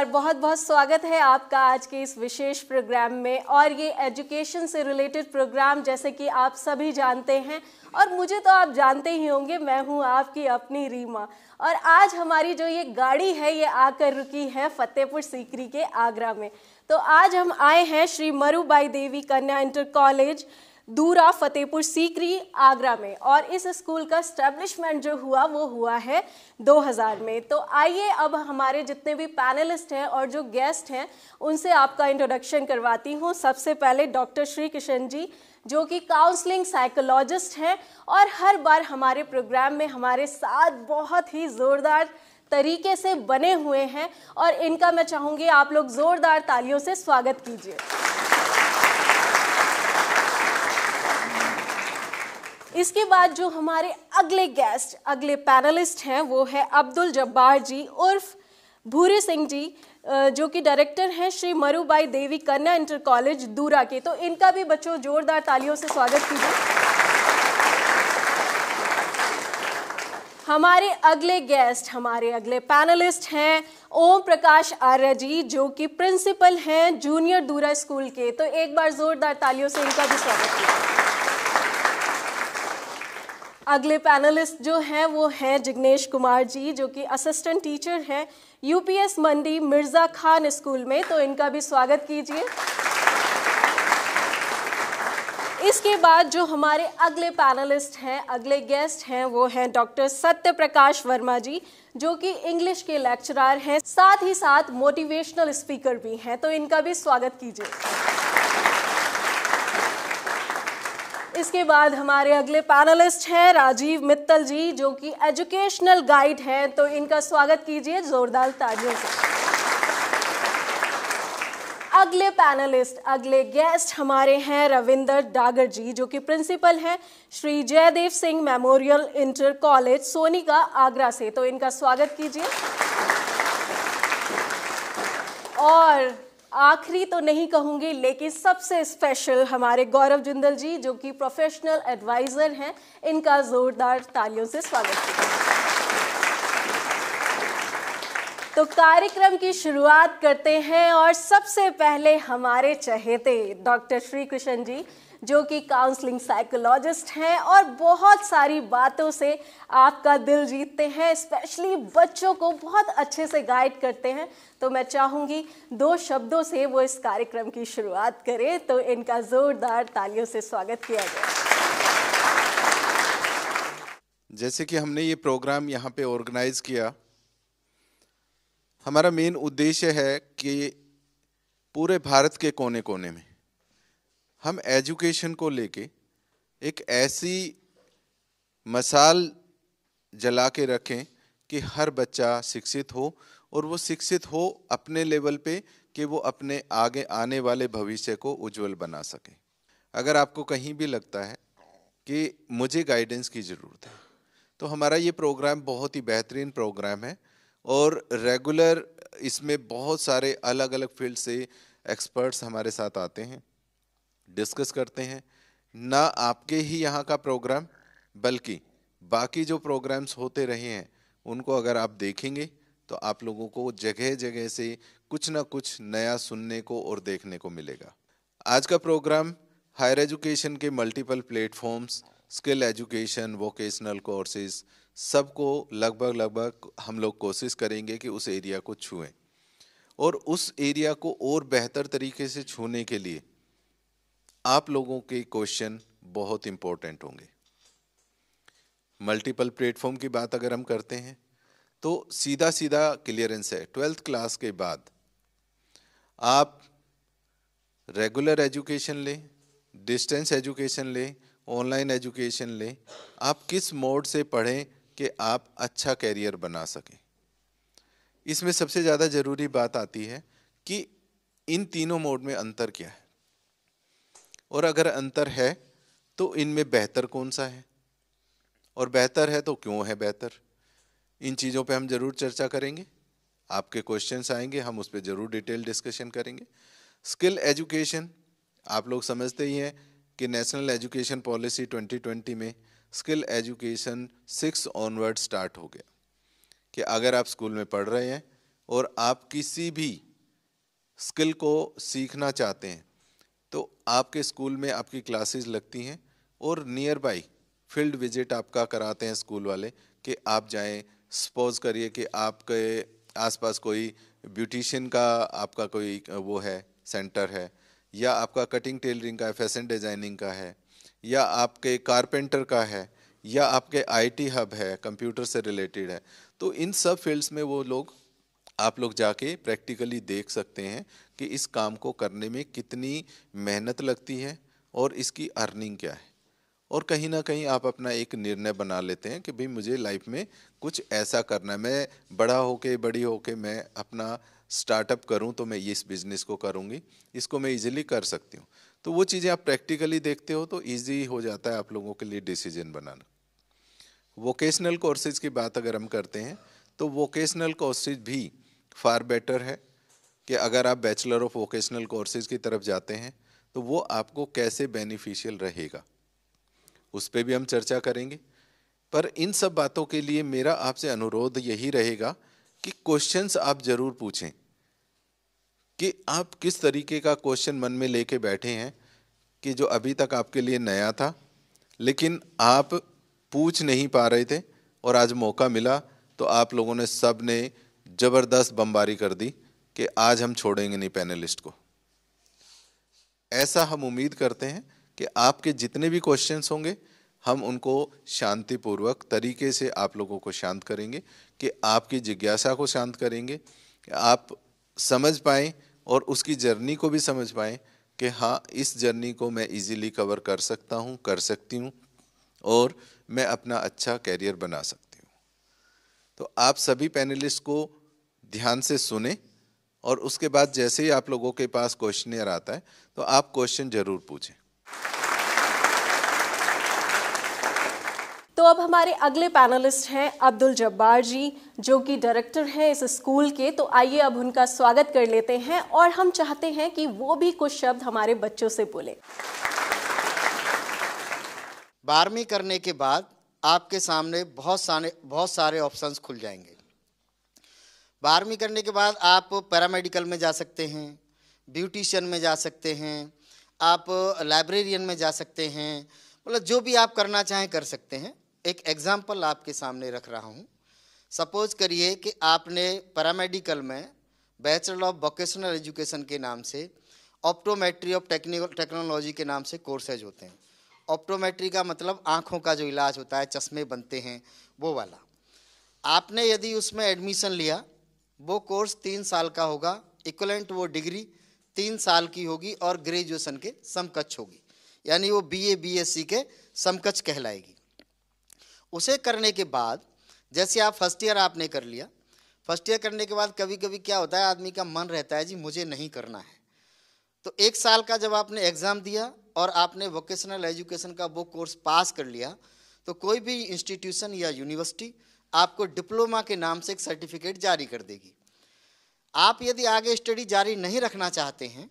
बार बहुत बहुत स्वागत है आपका आज के इस विशेष प्रोग्राम में और ये एजुकेशन से रिलेटेड प्रोग्राम जैसे कि आप सभी जानते हैं और मुझे तो आप जानते ही होंगे मैं हूँ आपकी अपनी रीमा और आज हमारी जो ये गाड़ी है ये आकर रुकी है फतेहपुर सीकरी के आगरा में तो आज हम आए हैं श्री मरुबाई देवी कन्या इंटर कॉलेज दूरा फतेहपुर सीकरी आगरा में और इस स्कूल का स्टैब्लिशमेंट जो हुआ वो हुआ है 2000 में तो आइए अब हमारे जितने भी पैनलिस्ट हैं और जो गेस्ट हैं उनसे आपका इंट्रोडक्शन करवाती हूँ सबसे पहले डॉक्टर श्री किशन जी जो कि काउंसलिंग साइकोलॉजिस्ट हैं और हर बार हमारे प्रोग्राम में हमारे साथ बहुत ही ज़ोरदार तरीके से बने हुए हैं और इनका मैं चाहूँगी आप लोग ज़ोरदार तालियों से स्वागत कीजिए इसके बाद जो हमारे अगले गेस्ट अगले पैनलिस्ट हैं वो है अब्दुल जब्बार जी उर्फ भूरे सिंह जी जो कि डायरेक्टर हैं श्री मरुबाई देवी कन्या इंटर कॉलेज दूरा के तो इनका भी बच्चों जोरदार तालियों से स्वागत कीजिए हमारे अगले गेस्ट हमारे अगले पैनलिस्ट हैं ओम प्रकाश आर्य जी जो कि प्रिंसिपल हैं जूनियर दूरा स्कूल के तो एक बार जोरदार तालियों से इनका भी स्वागत कीजिए अगले पैनलिस्ट जो हैं वो हैं जिग्नेश कुमार जी जो कि असिस्टेंट टीचर हैं यूपीएस मंडी मिर्ज़ा खान स्कूल में तो इनका भी स्वागत कीजिए इसके बाद जो हमारे अगले पैनलिस्ट हैं अगले गेस्ट हैं वो हैं डॉक्टर सत्य प्रकाश वर्मा जी जो कि इंग्लिश के लेक्चरर हैं साथ ही साथ मोटिवेशनल स्पीकर भी हैं तो इनका भी स्वागत कीजिए इसके बाद हमारे अगले पैनलिस्ट हैं राजीव मित्तल जी जो कि एजुकेशनल गाइड हैं तो इनका स्वागत कीजिए जोरदार तालियों से अगले पैनलिस्ट अगले गेस्ट हमारे हैं रविंदर डागर जी जो कि प्रिंसिपल हैं Shri Jaidev Singh memorial inter college Soni का आगरा से तो इनका स्वागत कीजिए और आखिरी तो नहीं कहूँगी लेकिन सबसे स्पेशल हमारे गौरव जिंदल जी जो कि प्रोफेशनल एडवाइज़र हैं इनका ज़ोरदार तालियों से स्वागत करता तो कार्यक्रम की शुरुआत करते हैं और सबसे पहले हमारे चहेते डॉक्टर श्री कृष्ण जी जो कि काउंसलिंग साइकोलॉजिस्ट हैं और बहुत सारी बातों से आपका दिल जीतते हैं स्पेशली बच्चों को बहुत अच्छे से गाइड करते हैं तो मैं चाहूँगी दो शब्दों से वो इस कार्यक्रम की शुरुआत करें तो इनका ज़ोरदार तालियों से स्वागत किया जाए जैसे कि हमने ये प्रोग्राम यहाँ पे ऑर्गेनाइज़ किया हमारा मेन उद्देश्य है कि पूरे भारत के कोने कोने में हम एजुकेशन को लेके एक ऐसी मसाल जला के रखें कि हर बच्चा शिक्षित हो और वो शिक्षित हो अपने लेवल पे कि वो अपने आगे आने वाले भविष्य को उज्जवल बना सके अगर आपको कहीं भी लगता है कि मुझे गाइडेंस की ज़रूरत है तो हमारा ये प्रोग्राम बहुत ही बेहतरीन प्रोग्राम है और रेगुलर इसमें बहुत सारे अलग अलग फील्ड से एक्सपर्ट्स हमारे साथ आते हैं डिस्कस करते हैं ना आपके ही यहाँ का प्रोग्राम बल्कि बाकी जो प्रोग्राम्स होते रहे हैं उनको अगर आप देखेंगे तो आप लोगों को जगह जगह से कुछ ना कुछ नया सुनने को और देखने को मिलेगा आज का प्रोग्राम हायर एजुकेशन के multiple platforms skill education vocational courses सबको लगभग लगभग हम लोग कोशिश करेंगे कि उस एरिया को छुएं और उस एरिया को और बेहतर तरीके से छूने के लिए आप लोगों के क्वेश्चन बहुत इम्पोर्टेंट होंगे मल्टीपल प्लेटफॉर्म की बात अगर हम करते हैं तो सीधा सीधा क्लियरेंस है ट्वेल्थ क्लास के बाद आप रेगुलर एजुकेशन लें डिस्टेंस एजुकेशन लें ऑनलाइन एजुकेशन लें आप किस मोड से पढ़ें कि आप अच्छा कैरियर बना सकें इसमें सबसे ज़्यादा ज़रूरी बात आती है कि इन तीनों मोड में अंतर क्या है और अगर अंतर है तो इनमें बेहतर कौन सा है और बेहतर है तो क्यों है बेहतर इन चीज़ों पे हम ज़रूर चर्चा करेंगे आपके क्वेश्चंस आएंगे हम उस पर ज़रूर डिटेल डिस्कशन करेंगे स्किल एजुकेशन आप लोग समझते ही हैं कि नेशनल एजुकेशन पॉलिसी 2020 में skill education six onward start हो गया कि अगर आप स्कूल में पढ़ रहे हैं और आप किसी भी स्किल को सीखना चाहते हैं तो आपके स्कूल में आपकी क्लासेस लगती हैं और नियर बाई फील्ड विजिट आपका कराते हैं स्कूल वाले कि आप जाएं सपोज करिए कि आपके आसपास कोई ब्यूटिशियन का आपका कोई वो है सेंटर है या आपका कटिंग टेलरिंग का है फैशन डिज़ाइनिंग का है या आपके कारपेंटर का है या आपके आईटी हब है कंप्यूटर से रिलेटेड है तो इन सब फील्ड्स में वो लोग आप लोग जाके प्रैक्टिकली देख सकते हैं कि इस काम को करने में कितनी मेहनत लगती है और इसकी अर्निंग क्या है और कहीं ना कहीं आप अपना एक निर्णय बना लेते हैं कि भाई मुझे लाइफ में कुछ ऐसा करना है मैं बड़ा हो के बड़ी हो के मैं अपना स्टार्टअप करूं तो मैं इस बिज़नेस को करूंगी इसको मैं इजीली कर सकती हूं तो वो चीज़ें आप प्रैक्टिकली देखते हो तो ईजी हो जाता है आप लोगों के लिए डिसीजन बनाना वोकेशनल कोर्सेज की बात अगर हम करते हैं तो वोकेशनल कोर्सेज भी फार बेटर है कि अगर आप बैचलर ऑफ वोकेशनल कोर्सेज की तरफ जाते हैं तो वो आपको कैसे बेनिफिशियल रहेगा उस पर भी हम चर्चा करेंगे पर इन सब बातों के लिए मेरा आपसे अनुरोध यही रहेगा कि क्वेश्चंस आप ज़रूर पूछें कि आप किस तरीके का क्वेश्चन मन में लेके बैठे हैं कि जो अभी तक आपके लिए नया था लेकिन आप पूछ नहीं पा रहे थे और आज मौका मिला तो आप लोगों ने सब ने ज़बरदस्त बमबारी कर दी कि आज हम छोड़ेंगे नहीं पैनलिस्ट को ऐसा हम उम्मीद करते हैं कि आपके जितने भी क्वेश्चंस होंगे हम उनको शांतिपूर्वक तरीके से आप लोगों को शांत करेंगे कि आपकी जिज्ञासा को शांत करेंगे कि आप समझ पाएँ और उसकी जर्नी को भी समझ पाएँ कि हाँ इस जर्नी को मैं इजीली कवर कर सकता हूँ कर सकती हूँ और मैं अपना अच्छा कैरियर बना सकती हूँ तो आप सभी पैनलिस्ट को ध्यान से सुने और उसके बाद जैसे ही आप लोगों के पास क्वेश्चनियर आता है तो आप क्वेश्चन ज़रूर पूछें तो अब हमारे अगले पैनलिस्ट हैं अब्दुल जब्बार जी जो कि डायरेक्टर हैं इस स्कूल के तो आइए अब उनका स्वागत कर लेते हैं और हम चाहते हैं कि वो भी कुछ शब्द हमारे बच्चों से बोले बारहवीं करने के बाद आपके सामने बहुत सारे बहुत सारे ऑप्शंस खुल जाएंगे बारहवीं करने के बाद आप पैरामेडिकल में जा सकते हैं ब्यूटिशियन में जा सकते हैं आप लाइब्रेरियन में जा सकते हैं मतलब जो भी आप करना चाहें कर सकते हैं एक एग्ज़ाम्पल आपके सामने रख रहा हूँ सपोज करिए कि आपने पैरामेडिकल में बैचलर ऑफ वोकेशनल एजुकेशन के नाम से ऑप्टोमेट्री ऑफ टेक्निकल टेक्नोलॉजी के नाम से कोर्सेज होते हैं ऑप्टोमेट्री का मतलब आँखों का जो इलाज होता है चश्मे बनते हैं वो वाला आपने यदि उसमें एडमिशन लिया वो कोर्स तीन साल का होगा इक्वलेंट वो डिग्री तीन साल की होगी और ग्रेजुएशन के समकक्ष होगी यानी वो बीए बीएससी के समकक्ष कहलाएगी उसे करने के बाद जैसे आप फर्स्ट ईयर आपने कर लिया फर्स्ट ईयर करने के बाद कभी कभी क्या होता है आदमी का मन रहता है जी मुझे नहीं करना है तो एक साल का जब आपने एग्ज़ाम दिया और आपने वोकेशनल एजुकेशन का वो कोर्स पास कर लिया तो कोई भी इंस्टीट्यूशन या यूनिवर्सिटी आपको डिप्लोमा के नाम से एक सर्टिफिकेट जारी कर देगी आप यदि आगे स्टडी जारी नहीं रखना चाहते हैं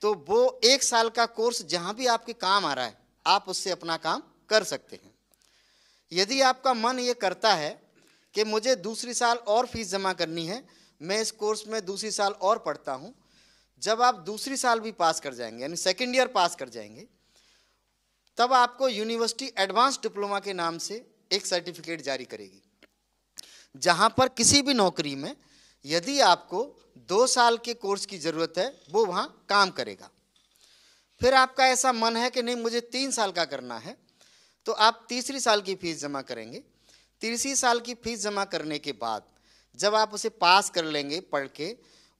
तो वो एक साल का कोर्स जहाँ भी आपके काम आ रहा है आप उससे अपना काम कर सकते हैं यदि आपका मन ये करता है कि मुझे दूसरी साल और फीस जमा करनी है मैं इस कोर्स में दूसरी साल और पढ़ता हूँ जब आप दूसरी साल भी पास कर जाएंगे यानी सेकेंड ईयर पास कर जाएंगे तब आपको यूनिवर्सिटी एडवांस डिप्लोमा के नाम से एक सर्टिफिकेट जारी करेगी जहाँ पर किसी भी नौकरी में यदि आपको दो साल के कोर्स की ज़रूरत है वो वहाँ काम करेगा फिर आपका ऐसा मन है कि नहीं मुझे तीन साल का करना है तो आप तीसरी साल की फीस जमा करेंगे तीसरी साल की फीस जमा करने के बाद जब आप उसे पास कर लेंगे पढ़ के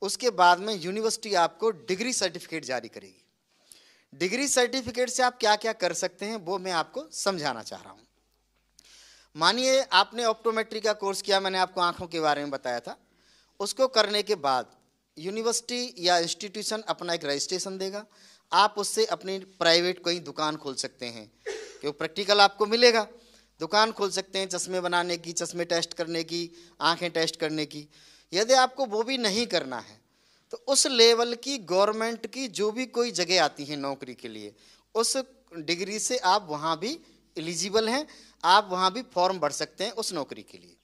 उसके बाद में यूनिवर्सिटी आपको डिग्री सर्टिफिकेट जारी करेगी डिग्री सर्टिफिकेट से आप क्या क्या कर सकते हैं वो मैं आपको समझाना चाह रहा हूँ मानिए आपने ऑप्टोमेट्री का कोर्स किया मैंने आपको आँखों के बारे में बताया था उसको करने के बाद यूनिवर्सिटी या इंस्टीट्यूशन अपना एक रजिस्ट्रेशन देगा आप उससे अपनी प्राइवेट कोई दुकान खोल सकते हैं वो प्रैक्टिकल आपको मिलेगा दुकान खोल सकते हैं चश्मे बनाने की चश्मे टेस्ट करने की आंखें टेस्ट करने की यदि आपको वो भी नहीं करना है तो उस लेवल की गवर्नमेंट की जो भी कोई जगह आती है नौकरी के लिए उस डिग्री से आप वहाँ भी एलिजिबल हैं आप वहाँ भी फॉर्म भर सकते हैं उस नौकरी के लिए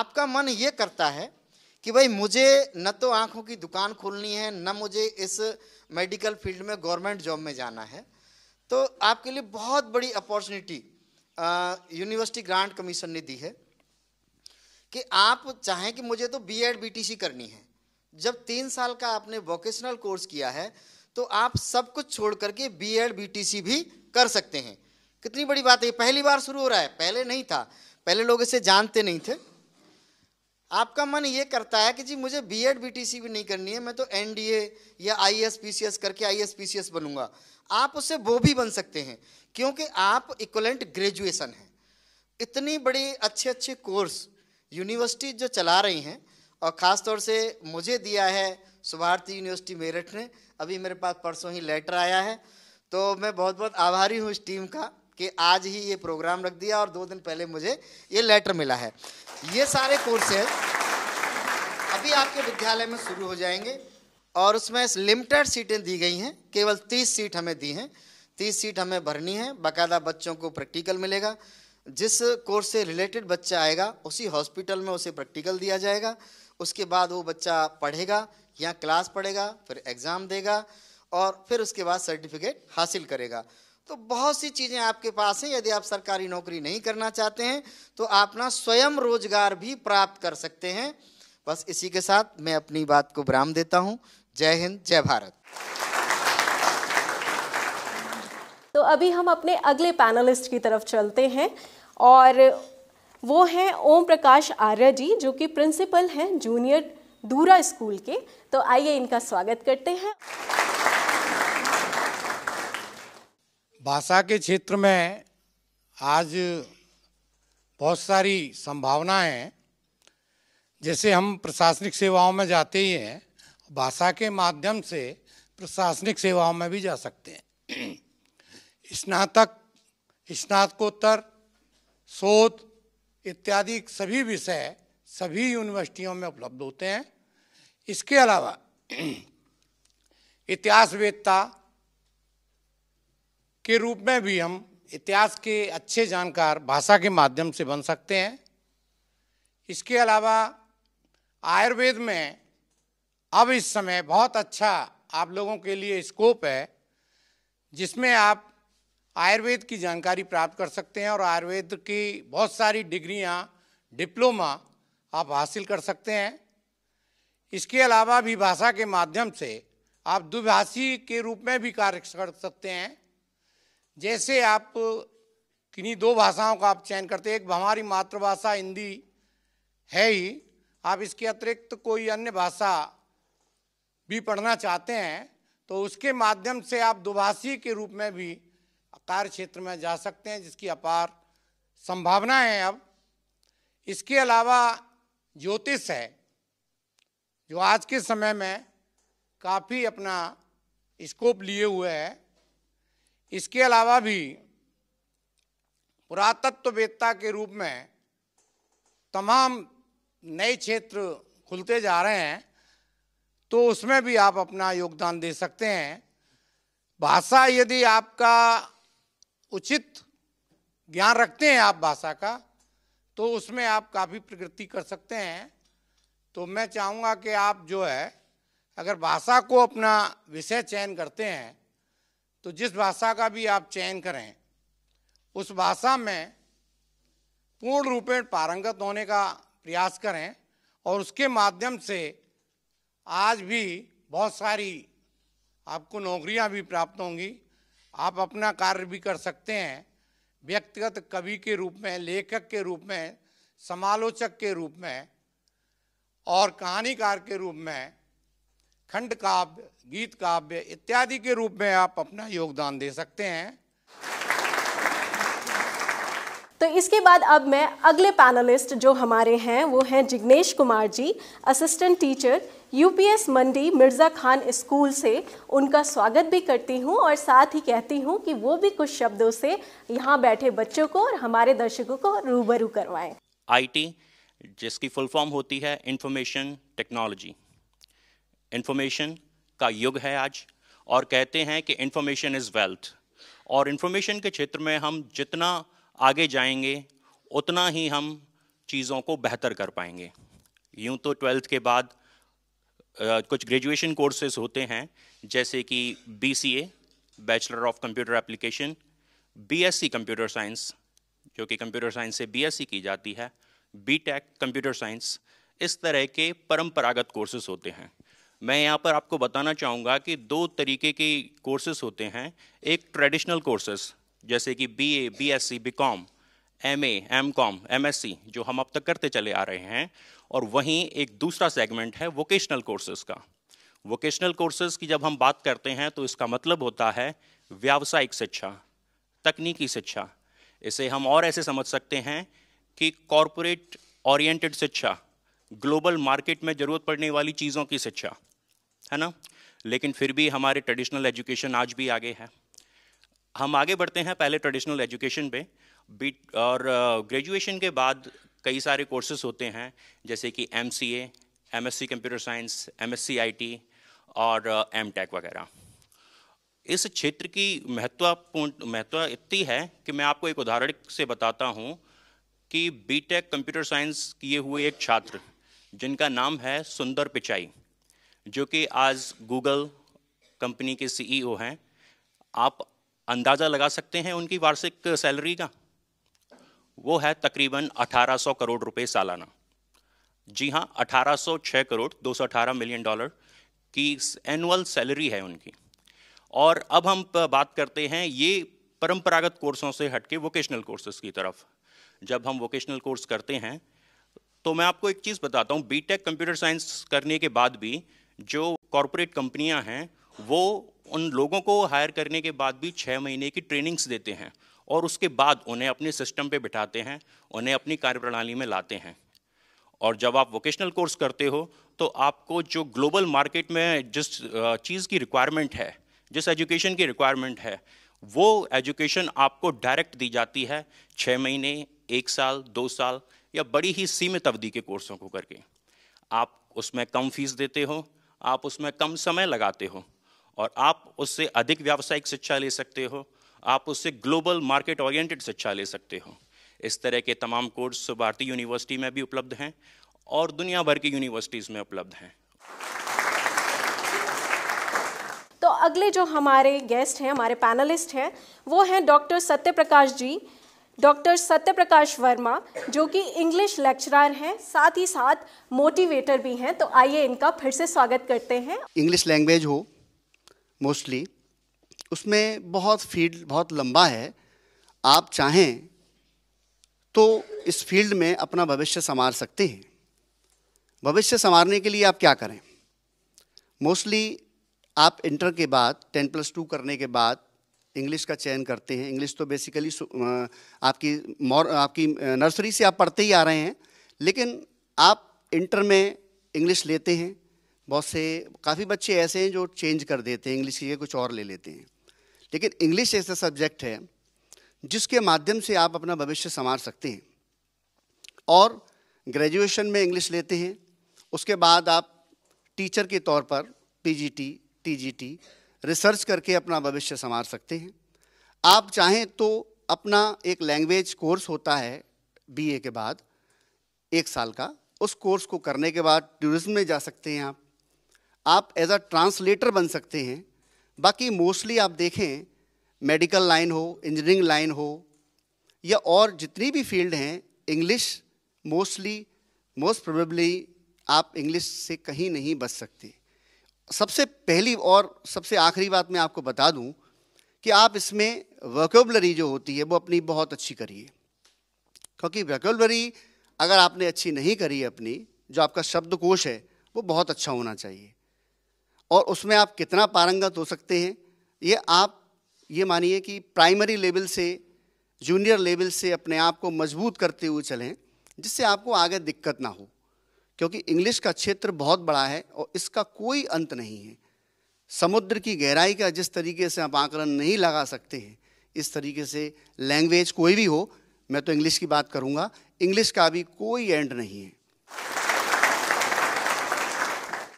आपका मन ये करता है कि भाई मुझे न तो आँखों की दुकान खोलनी है न मुझे इस मेडिकल फील्ड में गवर्नमेंट जॉब में जाना है तो आपके लिए बहुत बड़ी अपॉर्चुनिटी यूनिवर्सिटी ग्रांट कमीशन ने दी है कि आप चाहें कि मुझे तो बी एड बी करनी है जब तीन साल का आपने वोकेशनल कोर्स किया है तो आप सब कुछ छोड़ करके बी एड बी भी कर सकते हैं कितनी बड़ी बात है पहली बार शुरू हो रहा है पहले नहीं था पहले लोग इसे जानते नहीं थे आपका मन ये करता है कि जी मुझे बी एड बी भी नहीं करनी है मैं तो एन या आई एस करके आई एस बनूंगा आप उससे वो भी बन सकते हैं क्योंकि आप इक्वलेंट ग्रेजुएशन हैं इतनी बड़ी अच्छे अच्छे कोर्स यूनिवर्सिटी जो चला रही हैं और ख़ास तौर से मुझे दिया है सुभारती यूनिवर्सिटी मेरठ ने अभी मेरे पास परसों ही लेटर आया है तो मैं बहुत बहुत आभारी हूँ इस टीम का कि आज ही ये प्रोग्राम रख दिया और दो दिन पहले मुझे ये लेटर मिला है ये सारे कोर्सेज अभी आपके विद्यालय में शुरू हो जाएंगे और उसमें लिमिटेड सीटें दी गई हैं केवल तीस सीट हमें दी हैं तीस सीट हमें भरनी है बाकायदा बच्चों को प्रैक्टिकल मिलेगा जिस कोर्स से रिलेटेड बच्चा आएगा उसी हॉस्पिटल में उसे प्रैक्टिकल दिया जाएगा उसके बाद वो बच्चा पढ़ेगा या क्लास पढ़ेगा फिर एग्ज़ाम देगा और फिर उसके बाद सर्टिफिकेट हासिल करेगा तो बहुत सी चीज़ें आपके पास हैं यदि आप सरकारी नौकरी नहीं करना चाहते हैं तो आप ना स्वयं रोजगार भी प्राप्त कर सकते हैं बस इसी के साथ मैं अपनी बात को विराम देता हूँ जय हिंद जय भारत तो अभी हम अपने अगले पैनलिस्ट की तरफ चलते हैं और वो हैं ओम प्रकाश आर्य जी जो कि प्रिंसिपल हैं जूनियर दूरा स्कूल के तो आइए इनका स्वागत करते हैं भाषा के क्षेत्र में आज बहुत सारी संभावनाएं हैं जैसे हम प्रशासनिक सेवाओं में जाते ही हैं भाषा के माध्यम से प्रशासनिक सेवाओं में भी जा सकते हैं स्नातक स्नातकोत्तर शोध इत्यादि सभी विषय सभी यूनिवर्सिटियों में उपलब्ध होते हैं इसके अलावा इतिहास वेदता के रूप में भी हम इतिहास के अच्छे जानकार भाषा के माध्यम से बन सकते हैं इसके अलावा आयुर्वेद में अब इस समय बहुत अच्छा आप लोगों के लिए स्कोप है जिसमें आप आयुर्वेद की जानकारी प्राप्त कर सकते हैं और आयुर्वेद की बहुत सारी डिग्रियां डिप्लोमा आप हासिल कर सकते हैं इसके अलावा भी भाषा के माध्यम से आप दुभाषी के रूप में भी कार्य कर सकते हैं जैसे आप किन्हीं दो भाषाओं का आप चयन करते एक हमारी मातृभाषा हिंदी है ही आप इसके अतिरिक्त कोई अन्य भाषा भी पढ़ना चाहते हैं तो उसके माध्यम से आप दुभाषी के रूप में भी कार्य क्षेत्र में जा सकते हैं जिसकी अपार संभावना हैं अब इसके अलावा ज्योतिष है जो आज के समय में काफ़ी अपना स्कोप लिए हुए है इसके अलावा भी पुरातत्ववेत्ता के रूप में तमाम नए क्षेत्र खुलते जा रहे हैं तो उसमें भी आप अपना योगदान दे सकते हैं भाषा यदि आपका उचित ज्ञान रखते हैं आप भाषा का तो उसमें आप काफ़ी प्रगति कर सकते हैं तो मैं चाहूँगा कि आप जो है अगर भाषा को अपना विषय चयन करते हैं तो जिस भाषा का भी आप चयन करें उस भाषा में पूर्ण रूपेण पारंगत होने का प्रयास करें और उसके माध्यम से आज भी बहुत सारी आपको नौकरियां भी प्राप्त होंगी आप अपना कार्य भी कर सकते हैं व्यक्तिगत कवि के रूप में लेखक के रूप में समालोचक के रूप में और कहानीकार के रूप में खंड काव्य गीत काव्य इत्यादि के रूप में आप अपना योगदान दे सकते हैं तो इसके बाद अब मैं अगले पैनलिस्ट जो हमारे हैं वो हैं Jignesh Kumar ji assistant teacher UPS Mandi Mirza Khan school से उनका स्वागत भी करती हूं और साथ ही कहती हूं कि वो भी कुछ शब्दों से यहां बैठे बच्चों को और हमारे दर्शकों को रूबरू करवाएं आईटी जिसकी फुल फॉर्म होती है इंफॉर्मेशन टेक्नोलॉजी इन्फॉर्मेशन का युग है आज और कहते हैं कि इन्फॉर्मेशन इज़ वेल्थ और इन्फॉर्मेशन के क्षेत्र में हम जितना आगे जाएंगे उतना ही हम चीज़ों को बेहतर कर पाएंगे यूँ तो ट्वेल्थ के बाद कुछ ग्रेजुएशन कोर्सेज होते हैं जैसे कि B C A bachelor of computer application B S C computer science जो कि कंप्यूटर साइंस से बी एस सी की जाती है बी टेक कंप्यूटर साइंस इस तरह के परंपरागत कोर्सेज होते हैं मैं यहाँ पर आपको बताना चाहूँगा कि दो तरीके के कोर्सेज होते हैं एक ट्रेडिशनल कोर्सेज जैसे कि B A B S C B com M A M com M S C जो हम अब तक करते चले आ रहे हैं और वहीं एक दूसरा सेगमेंट है वोकेशनल कोर्सेज का वोकेशनल कोर्सेज की जब हम बात करते हैं तो इसका मतलब होता है व्यावसायिक शिक्षा तकनीकी शिक्षा इसे हम और ऐसे समझ सकते हैं कि कॉरपोरेट ओरिएंटेड शिक्षा ग्लोबल मार्केट में ज़रूरत पड़ने वाली चीज़ों की शिक्षा है ना लेकिन फिर भी हमारे ट्रेडिशनल एजुकेशन आज भी आगे है हम आगे बढ़ते हैं पहले ट्रेडिशनल एजुकेशन पे बी और ग्रेजुएशन uh, के बाद कई सारे कोर्सेज होते हैं जैसे कि M C A M S C computer science M S C I T और एम uh, टेक वगैरह इस क्षेत्र की महत्वपूर्ण महत्व इतनी है कि मैं आपको एक उदाहरण से बताता हूँ कि बीटेक कंप्यूटर साइंस किए हुए एक छात्र जिनका नाम है सुंदर पिचाई जो कि आज गूगल कंपनी के सीईओ e हैं आप अंदाज़ा लगा सकते हैं उनकी वार्षिक सैलरी का वो है तकरीबन 1800 करोड़ रुपए सालाना जी हाँ 1806 करोड़ 218 मिलियन डॉलर की एनुअल सैलरी है उनकी और अब हम बात करते हैं ये परंपरागत कोर्सों से हटके वोकेशनल कोर्सेज की तरफ जब हम वोकेशनल कोर्स करते हैं तो मैं आपको एक चीज़ बताता हूँ बीटेक कंप्यूटर साइंस करने के बाद भी जो कॉरपोरेट कंपनियां हैं वो उन लोगों को हायर करने के बाद भी छः महीने की ट्रेनिंग्स देते हैं और उसके बाद उन्हें अपने सिस्टम पे बिठाते हैं उन्हें अपनी कार्यप्रणाली में लाते हैं और जब आप वोकेशनल कोर्स करते हो तो आपको जो ग्लोबल मार्केट में जिस चीज़ की रिक्वायरमेंट है जिस एजुकेशन की रिक्वायरमेंट है वो एजुकेशन आपको डायरेक्ट दी जाती है छः महीने एक साल दो साल या बड़ी ही सीमित अवधि के कोर्सों को करके आप उसमें कम फीस देते हो आप उसमें कम समय लगाते हो और आप उससे अधिक व्यावसायिक शिक्षा ले सकते हो आप उससे ग्लोबल मार्केट ओरिएंटेड शिक्षा ले सकते हो इस तरह के तमाम कोर्स भारतीय यूनिवर्सिटी में भी उपलब्ध हैं और दुनिया भर की यूनिवर्सिटीज़ में उपलब्ध हैं तो अगले जो हमारे गेस्ट हैं हमारे पैनलिस्ट हैं वो हैं डॉक्टर सत्य प्रकाश जी डॉक्टर सत्य प्रकाश वर्मा जो कि इंग्लिश लेक्चरर हैं साथ ही साथ मोटिवेटर भी हैं तो आइए इनका फिर से स्वागत करते हैं इंग्लिश लैंग्वेज हो मोस्टली उसमें बहुत फील्ड बहुत लंबा है आप चाहें तो इस फील्ड में अपना भविष्य संवार सकते हैं भविष्य संवारने के लिए आप क्या करें मोस्टली आप इंटर के बाद टेन प्लस टू करने के बाद इंग्लिश का चयन करते हैं इंग्लिश तो बेसिकली आपकी मॉर आपकी नर्सरी से आप पढ़ते ही आ रहे हैं लेकिन आप इंटर में इंग्लिश लेते हैं बहुत से काफ़ी बच्चे ऐसे हैं जो चेंज कर देते हैं इंग्लिश के कुछ और ले लेते हैं लेकिन इंग्लिश ऐसा सब्जेक्ट है जिसके माध्यम से आप अपना भविष्य संवार सकते हैं और ग्रेजुएशन में इंग्लिश लेते हैं उसके बाद आप टीचर के तौर पर पीजीटी टीजीटी रिसर्च करके अपना भविष्य संवार सकते हैं आप चाहें तो अपना एक लैंग्वेज कोर्स होता है बीए के बाद एक साल का उस कोर्स को करने के बाद टूरिज्म में जा सकते हैं आप आप एज अ ट्रांसलेटर बन सकते हैं बाकी मोस्टली आप देखें मेडिकल लाइन हो इंजीनियरिंग लाइन हो या और जितनी भी फील्ड हैं इंग्लिश मोस्टली मोस्ट प्रोबेबली आप इंग्लिश से कहीं नहीं बच सकते सबसे पहली और सबसे आखिरी बात मैं आपको बता दूं कि आप इसमें वर्कबलरी जो होती है वो अपनी बहुत अच्छी करिए क्योंकि वर्कबलरी अगर आपने अच्छी नहीं करी अपनी जो आपका शब्दकोश है वो बहुत अच्छा होना चाहिए और उसमें आप कितना पारंगत हो सकते हैं ये आप ये मानिए कि प्राइमरी लेवल से जूनियर लेवल से अपने आप को मजबूत करते हुए चलें जिससे आपको आगे दिक्कत ना हो क्योंकि इंग्लिश का क्षेत्र बहुत बड़ा है और इसका कोई अंत नहीं है समुद्र की गहराई का जिस तरीके से आप आकलन नहीं लगा सकते हैं इस तरीके से लैंग्वेज कोई भी हो मैं तो इंग्लिश की बात करूंगा इंग्लिश का भी कोई एंड नहीं है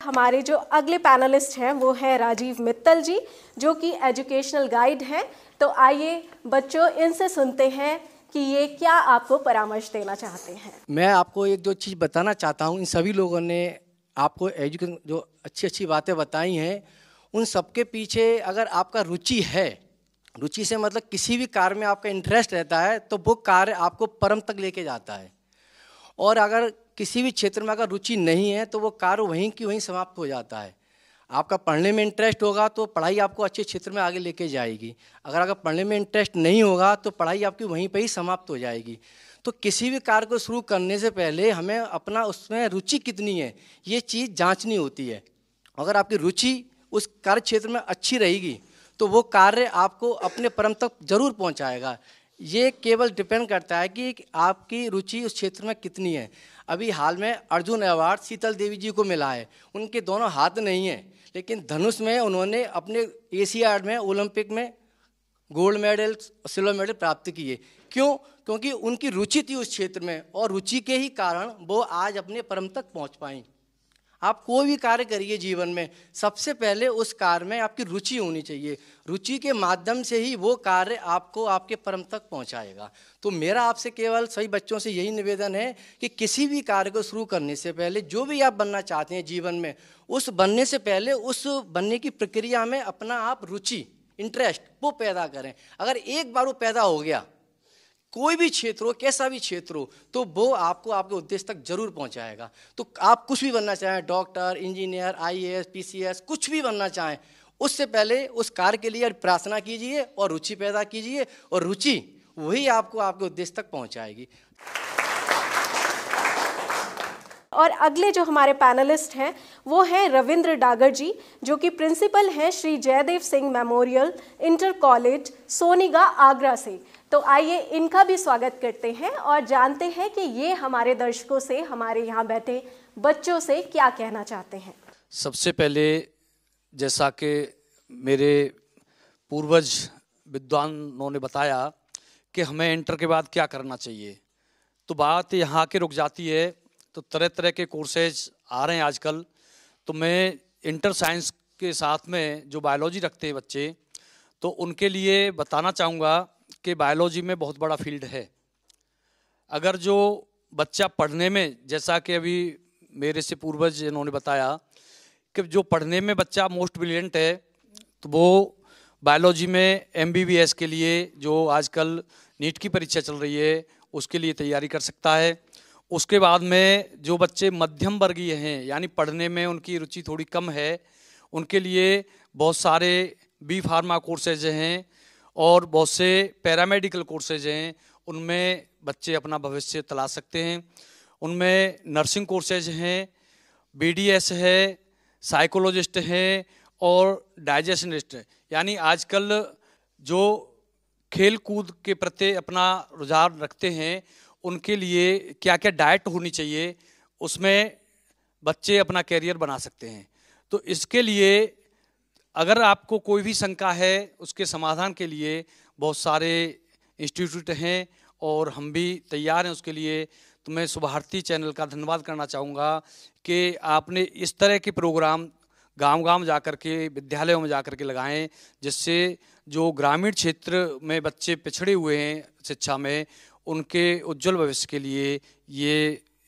हमारे जो अगले पैनलिस्ट हैं वो है राजीव मित्तल जी जो कि एजुकेशनल गाइड हैं तो आइए बच्चों इनसे सुनते हैं कि ये क्या आपको परामर्श देना चाहते हैं मैं आपको एक जो चीज़ बताना चाहता हूँ इन सभी लोगों ने आपको एजुकेशन जो अच्छी अच्छी बातें बताई हैं उन सबके पीछे अगर आपका रुचि है रुचि से मतलब किसी भी कार्य में आपका इंटरेस्ट रहता है तो वो कार्य आपको परम तक लेके जाता है और अगर किसी भी क्षेत्र में अगर रुचि नहीं है तो वो कार्य वहीं की वहीं समाप्त हो जाता है आपका पढ़ने में इंटरेस्ट होगा तो पढ़ाई आपको अच्छे क्षेत्र में आगे लेके जाएगी अगर आपका पढ़ने में इंटरेस्ट नहीं होगा तो पढ़ाई आपकी वहीं पर ही समाप्त हो जाएगी तो किसी भी कार्य को शुरू करने से पहले हमें अपना उसमें रुचि कितनी है ये चीज़ जांचनी होती है अगर आपकी रुचि उस कार्य क्षेत्र में अच्छी रहेगी तो वो कार्य आपको अपने परम तक जरूर पहुंचाएगा ये केवल डिपेंड करता है कि आपकी रुचि उस क्षेत्र में कितनी है अभी हाल में अर्जुन अवार्ड शीतल देवी जी को मिला है उनके दोनों हाथ नहीं हैं लेकिन धनुष में उन्होंने अपने एशिया में ओलंपिक में गोल्ड मेडल सिल्वर मेडल प्राप्त किए क्यों क्योंकि उनकी रुचि थी उस क्षेत्र में और रुचि के ही कारण वो आज अपने परम तक पहुंच पाई आप कोई भी कार्य करिए जीवन में सबसे पहले उस कार्य में आपकी रुचि होनी चाहिए रुचि के माध्यम से ही वो कार्य आपको आपके परम तक पहुंचाएगा तो मेरा आपसे केवल सभी बच्चों से यही निवेदन है कि किसी भी कार्य को शुरू करने से पहले जो भी आप बनना चाहते हैं जीवन में उस बनने से पहले उस बनने की प्रक्रिया में अपना आप रुचि इंटरेस्ट वो पैदा करें अगर एक बार वो पैदा हो गया कोई भी क्षेत्र हो कैसा भी क्षेत्र हो तो वो आपको आपके उद्देश्य तक जरूर पहुंचाएगा तो आप कुछ भी बनना चाहें डॉक्टर इंजीनियर आईएएस पीसीएस कुछ भी बनना चाहें उससे पहले उस कार्य के लिए प्रार्थना कीजिए और रुचि पैदा कीजिए और रुचि वही आपको आपके उद्देश्य तक पहुंचाएगी और अगले जो हमारे पैनलिस्ट हैं वो हैं रविंद्र डागर जी जो कि प्रिंसिपल हैं Shri Jaidev Singh memorial inter college Soniga Agra से तो आइए इनका भी स्वागत करते हैं और जानते हैं कि ये हमारे दर्शकों से हमारे यहाँ बैठे बच्चों से क्या कहना चाहते हैं सबसे पहले जैसा कि मेरे पूर्वज विद्वानों ने बताया कि हमें इंटर के बाद क्या करना चाहिए तो बात यहाँ के रुक जाती है तो तरह तरह के कोर्सेज आ रहे हैं आजकल तो मैं इंटर साइंस के साथ में जो बायोलॉजी रखते हैं बच्चे तो उनके लिए बताना चाहूँगा के बायोलॉजी में बहुत बड़ा फील्ड है अगर जो बच्चा पढ़ने में जैसा कि अभी मेरे से पूर्वज इन्होंने बताया कि जो पढ़ने में बच्चा मोस्ट ब्रिलियंट है तो वो बायोलॉजी में एम के लिए जो आजकल नीट की परीक्षा चल रही है उसके लिए तैयारी कर सकता है उसके बाद में जो बच्चे मध्यम वर्गीय हैं यानी पढ़ने में उनकी रुचि थोड़ी कम है उनके लिए बहुत सारे बी फार्मा कोर्सेज हैं और बहुत से पैरामेडिकल कोर्सेज हैं उनमें बच्चे अपना भविष्य तलाश सकते हैं उनमें नर्सिंग कोर्सेज हैं बीडीएस है साइकोलॉजिस्ट हैं और डाइजेशनिस्ट यानी आजकल जो खेल कूद के प्रति अपना रुझान रखते हैं उनके लिए क्या क्या डाइट होनी चाहिए उसमें बच्चे अपना कैरियर बना सकते हैं तो इसके लिए अगर आपको कोई भी शंका है उसके समाधान के लिए बहुत सारे इंस्टीट्यूट हैं और हम भी तैयार हैं उसके लिए तो मैं सुबह चैनल का धन्यवाद करना चाहूँगा कि आपने इस तरह के प्रोग्राम गांव गांव जा कर के विद्यालयों में जा कर के लगाएं जिससे जो ग्रामीण क्षेत्र में बच्चे पिछड़े हुए हैं शिक्षा में उनके उज्जवल भविष्य के लिए ये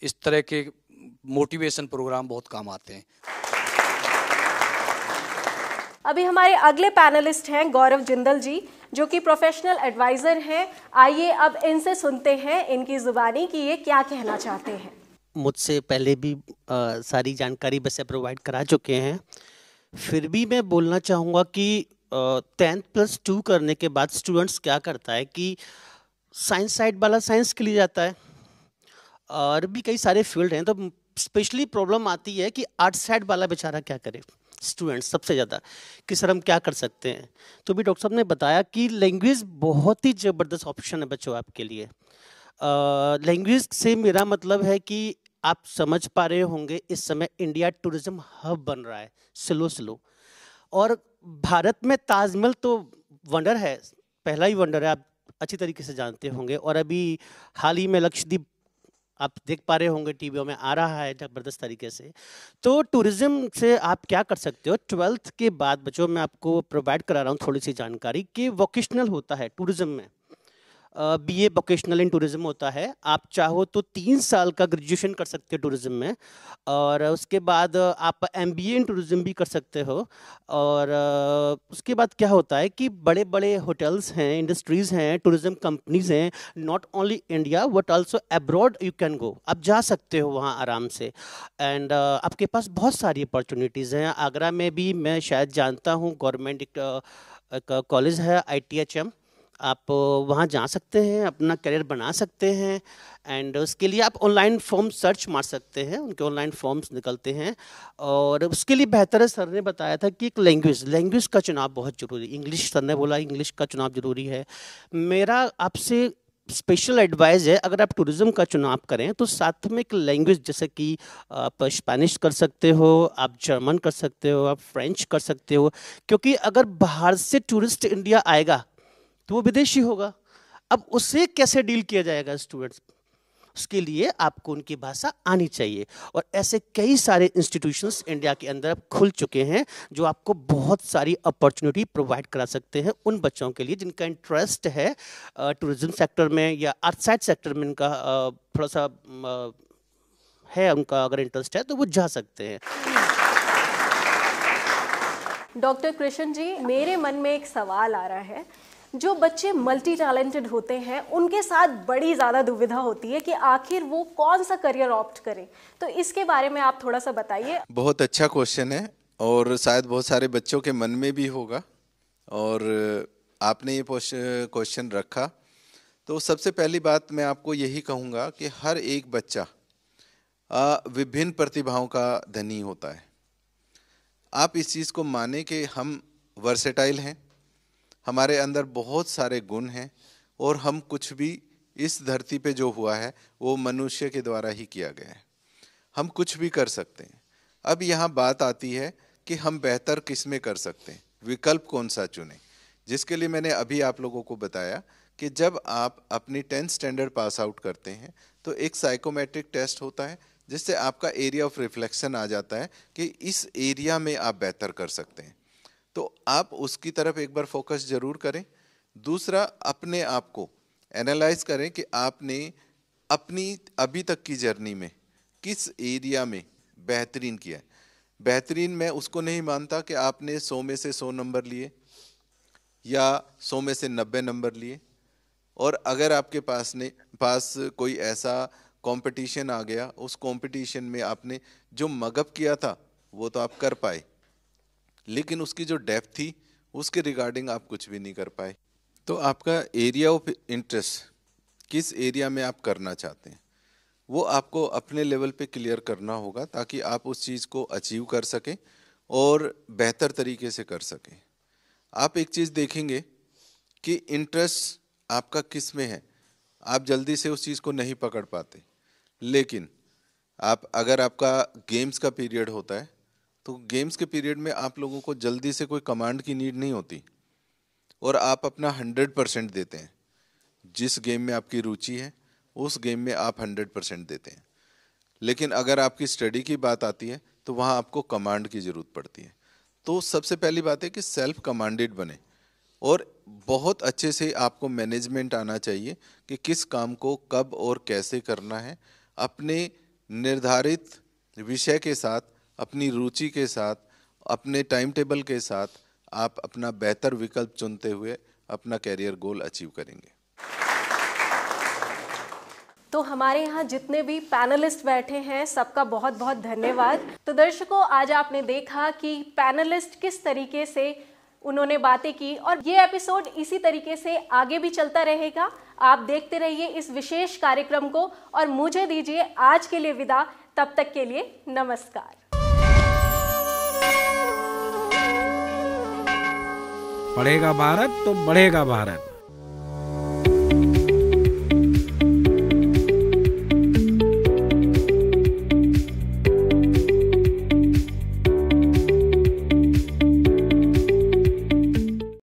इस तरह के मोटिवेशन प्रोग्राम बहुत काम आते हैं अभी हमारे अगले पैनलिस्ट हैं गौरव जिंदल जी जो कि प्रोफेशनल एडवाइज़र हैं आइए अब इनसे सुनते हैं इनकी ज़ुबानी कि ये क्या कहना चाहते हैं मुझसे पहले भी आ, सारी जानकारी वैसे प्रोवाइड करा चुके हैं फिर भी मैं बोलना चाहूँगा कि टेंथ प्लस टू करने के बाद स्टूडेंट्स क्या करता है कि साइंस साइड वाला साइंस के लिए जाता है और भी कई सारे फील्ड हैं तो स्पेशली प्रॉब्लम आती है कि आर्ट साइड वाला बेचारा क्या करे स्टूडेंट्स सबसे ज़्यादा कि सर हम क्या कर सकते हैं तो भी डॉक्टर साहब ने बताया कि लैंग्वेज बहुत ही ज़बरदस्त ऑप्शन है बच्चों आपके लिए लैंग्वेज से मेरा मतलब है कि आप समझ पा रहे होंगे इस समय इंडिया टूरिज्म हब बन रहा है स्लो स्लो और भारत में ताजमहल तो वंडर है पहला ही वंडर है आप अच्छी तरीके से जानते होंगे और अभी हाल ही में लक्षद्वीप आप देख पा रहे होंगे टीवीओ में आ रहा है ज़बरदस्त तरीके से तो टूरिज़्म से आप क्या कर सकते हो ट्वेल्थ के बाद बच्चों मैं आपको प्रोवाइड करा रहा हूँ थोड़ी सी जानकारी कि वोकेशनल होता है टूरिज़्म में B A vocational in tourism होता है आप चाहो तो तीन साल का ग्रेजुएशन कर सकते हो टूरिज़्म में और उसके बाद आप M B A in tourism भी कर सकते हो और उसके बाद क्या होता है कि बड़े बड़े होटल्स हैं इंडस्ट्रीज़ हैं टूरिज़्म कंपनीज़ हैं not only India but also abroad you can go आप जा सकते हो वहाँ आराम से एंड आपके पास बहुत सारी अपॉर्चुनिटीज़ हैं आगरा में भी मैं शायद जानता हूँ गवर्नमेंट एक कॉलेज है आई टी एच एम आप वहाँ जा सकते हैं अपना करियर बना सकते हैं एंड उसके लिए आप ऑनलाइन फॉर्म सर्च मार सकते हैं उनके ऑनलाइन फॉर्म्स निकलते हैं और उसके लिए बेहतर है सर ने बताया था कि एक लैंग्वेज लैंग्वेज का चुनाव बहुत ज़रूरी इंग्लिश सर ने बोला इंग्लिश का चुनाव ज़रूरी है मेरा आपसे स्पेशल एडवाइज़ है अगर आप टूरिज़्म का चुनाव करें तो साथ में एक लैंग्वेज जैसे कि आप स्पेनिश कर सकते हो आप जर्मन कर सकते हो आप फ्रेंच कर सकते हो क्योंकि अगर बाहर से टूरिस्ट इंडिया आएगा तो वो विदेशी होगा अब उसे कैसे डील किया जाएगा स्टूडेंट्स उसके लिए आपको उनकी भाषा आनी चाहिए और ऐसे कई सारे इंस्टीट्यूशंस इंडिया के अंदर अब खुल चुके हैं जो आपको बहुत सारी अपॉर्चुनिटी प्रोवाइड करा सकते हैं उन बच्चों के लिए जिनका इंटरेस्ट है टूरिज्म सेक्टर में या आउटसाइड सेक्टर में इनका थोड़ा सा है उनका अगर इंटरेस्ट है तो वो जा सकते हैं डॉक्टर कृष्ण जी मेरे मन में एक सवाल आ रहा है जो बच्चे मल्टी टैलेंटेड होते हैं उनके साथ बड़ी ज़्यादा दुविधा होती है कि आखिर वो कौन सा करियर ऑप्ट करें तो इसके बारे में आप थोड़ा सा बताइए बहुत अच्छा क्वेश्चन है और शायद बहुत सारे बच्चों के मन में भी होगा और आपने ये क्वेश्चन रखा तो सबसे पहली बात मैं आपको यही कहूँगा कि हर एक बच्चा विभिन्न प्रतिभाओं का धनी होता है आप इस चीज़ को माने कि हम वर्सेटाइल हैं हमारे अंदर बहुत सारे गुण हैं और हम कुछ भी इस धरती पे जो हुआ है वो मनुष्य के द्वारा ही किया गया है हम कुछ भी कर सकते हैं अब यहाँ बात आती है कि हम बेहतर किस में कर सकते हैं विकल्प कौन सा चुने जिसके लिए मैंने अभी आप लोगों को बताया कि जब आप अपनी टेंथ स्टैंडर्ड पास आउट करते हैं तो एक साइकोमेट्रिक टेस्ट होता है जिससे आपका एरिया ऑफ रिफ्लेक्शन आ जाता है कि इस एरिया में आप बेहतर कर सकते हैं तो आप उसकी तरफ एक बार फोकस जरूर करें दूसरा अपने आप को एनालाइज करें कि आपने अपनी अभी तक की जर्नी में किस एरिया में बेहतरीन किया है बेहतरीन मैं उसको नहीं मानता कि आपने सौ में से सौ नंबर लिए या सौ में से नब्बे नंबर लिए और अगर आपके पास ने पास कोई ऐसा कंपटीशन आ गया उस कंपटीशन में आपने जो मगअप किया था वो तो आप कर पाए लेकिन उसकी जो डेप्थ थी उसके रिगार्डिंग आप कुछ भी नहीं कर पाए तो आपका एरिया ऑफ इंटरेस्ट किस एरिया में आप करना चाहते हैं वो आपको अपने लेवल पे क्लियर करना होगा ताकि आप उस चीज़ को अचीव कर सकें और बेहतर तरीके से कर सकें आप एक चीज़ देखेंगे कि इंटरेस्ट आपका किस में है आप जल्दी से उस चीज़ को नहीं पकड़ पाते लेकिन आप अगर आपका गेम्स का पीरियड होता है तो गेम्स के पीरियड में आप लोगों को जल्दी से कोई कमांड की नीड नहीं होती और आप अपना हंड्रेड परसेंट देते हैं जिस गेम में आपकी रुचि है उस गेम में आप हंड्रेड परसेंट देते हैं लेकिन अगर आपकी स्टडी की बात आती है तो वहाँ आपको कमांड की ज़रूरत पड़ती है तो सबसे पहली बात है कि सेल्फ कमांडेड बने और बहुत अच्छे से आपको मैनेजमेंट आना चाहिए कि किस काम को कब और कैसे करना है अपने निर्धारित विषय के साथ अपनी रुचि के साथ अपने टाइम टेबल के साथ आप अपना बेहतर विकल्प चुनते हुए अपना कैरियर गोल अचीव करेंगे तो हमारे यहाँ जितने भी पैनलिस्ट बैठे हैं सबका बहुत बहुत धन्यवाद तो दर्शकों आज आपने देखा कि पैनलिस्ट किस तरीके से उन्होंने बातें की और ये एपिसोड इसी तरीके से आगे भी चलता रहेगा आप देखते रहिए इस विशेष कार्यक्रम को और मुझे दीजिए आज के लिए विदा तब तक के लिए नमस्कार पढ़ेगा भारत तो बढ़ेगा भारत